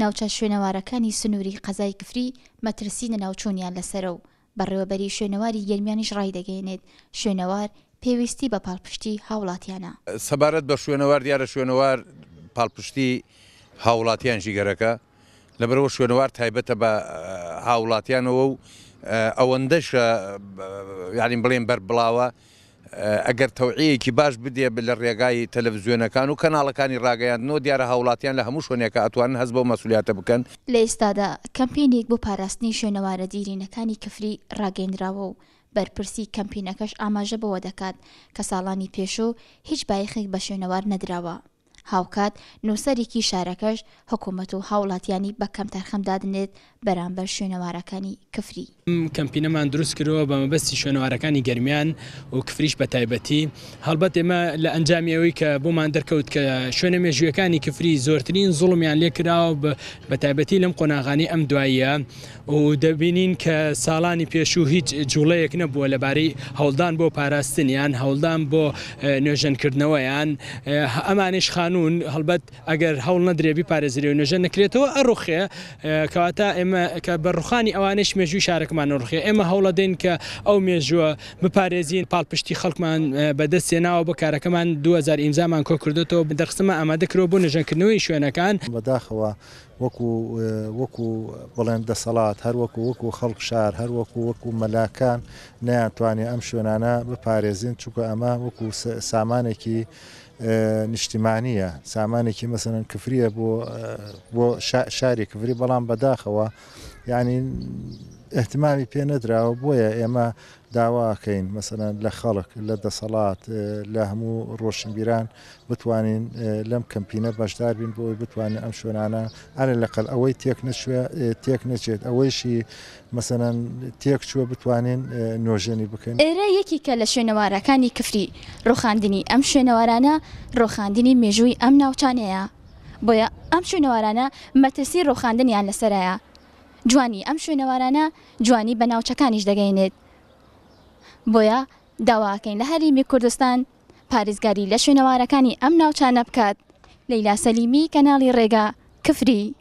ناوچە شوێنەوارەکانی سنووری قەزای کفری مەترسینە ناوچوونیان لەسرە و بەڕێوەبەری شوێنەواری گەرمیانیش ڕایدەگەێنێت شوێنەوار پێویستی بە پاڵپشتی هاوڵاتیانە سەبارەت بە شوێنەوار دیارە شوێنەوار پاڵپشتی هاوڵاتیان ژیگەرەکە لەبەرەوە شوێنەوار تایبەتە بە هاوڵاتیانەوە و ئەوەندەش یاریم بڵێن بەر بڵاوە ئەگەر تەوعەیەکی باش بدێ لە ڕێگای تەلەڤزیۆنەکان و کەناڵەکانی ڕاگەیاندنەوە دیارە هاوڵاتیان لە هەموو شوێنێکە ئەتوانن هەز بۆ مەسولیاتە بکەن لە ئێستادا کەمپینێک بۆ پاراستنی شوێنەوارە دیرینەکانی کەفری ڕاگەیندراوە و بەرپرسی کەمپینەکەش ئاماژە بەوە دەکات کە ساڵانی پێشوو هیچ بایخێک بە شوێنەوار نەدراوە. هاوکات نووسەرێکی شارەکەش حکوومەت و هاوڵاتیانی بە کەم تەرخەمدادنێت بەرامبەر شوێنەوارەکانی کفری. کەمپینەمان دروست کردەوە بە مەبەستی شوێنەوارەکانی گەرمیان و کفریش بە تایبەتی هەڵبەت ئێمە لە ئەنجامیەوەی کە بۆمان دەرکەوت کە شوێنە مێژویەکانی کفری زۆرترین زوڵمیان لێ کراوە بە تایبەتی لەم قۆناغانی ئەم دواییە و دەبینین کە ساڵانی پێشوو هیچ جوڵەیەک نەبووە لەبارەی هەوڵدان بۆ پاراستنیان هەوڵدان بۆ نوێژنکردنەوەیان ئەمانش خانوون هەڵبەت ئەگەر هەوڵ نەدرێبی پارێزری و نوێژە نکرێتەوە ئەڕوخێ کەواتە ئێمە کە بەڕوخانی ئەوانش مێژوی شارەکە خەڵکمان ڕخی ئێمە هەوڵە دێن کە ئەو مێژووە بپارێزین پاڵپشتی خەڵکمان بەدەستێناوە بەکارەکەمان 2000 ئیمزامان کۆ کردێتەوە دەخسمە ئامادەکرەوە بۆ نەژەنکردنەوەی شوێنەکان بەداخەوە وەکو وەکو بڵێن دەسەڵات هەر وەکو وەکو خەڵک شار هەر وەکو وەکو مەلاکان نیانتوانێت ئەم شوێنانە بپارێزین چووکە ئەمە وەکو سامانێکی نیشتیمانیە سامانێکی مەسەن کفریە بۆ بۆ شاری کفری بەڵام بەداخەوە یعنی احتمامی پێ نەدراوە بۆیە ئێمە داواکەین مثلەن لە خەڵک لە دەسەڵات لە هەموو ڕۆشنبیران بتوانین لەم کەمپینە بەشدار بین بۆی بتوانین ئەم شوێنانە ئەرە لەقل ئەوەی تێک نەچێت ئەوەیشی مەسەن تێک چووە بتوانین نۆژێنی بکەین ئێرە یەکیکە لە شوێنەوارەکانی کفری ڕۆخاندنی ئەم شوێنەوارانە ڕۆخاندنی مێژووی ئەم ناوچانەیە بۆیە ئەم شوێنەوارانە مەترسی ڕۆخاندنیان لەسەرایە جوانی ئەم شوێنەوارانە جوانی بە ناوچەکانیش دەگەینێت بۆیە داواکەین لە هەریمی کوردستان پارێزگاری لە شوێنەوارەکانی ئەم ناوچانە بکات لەیلا سەلیمی کەناڵی ڕێگا کفری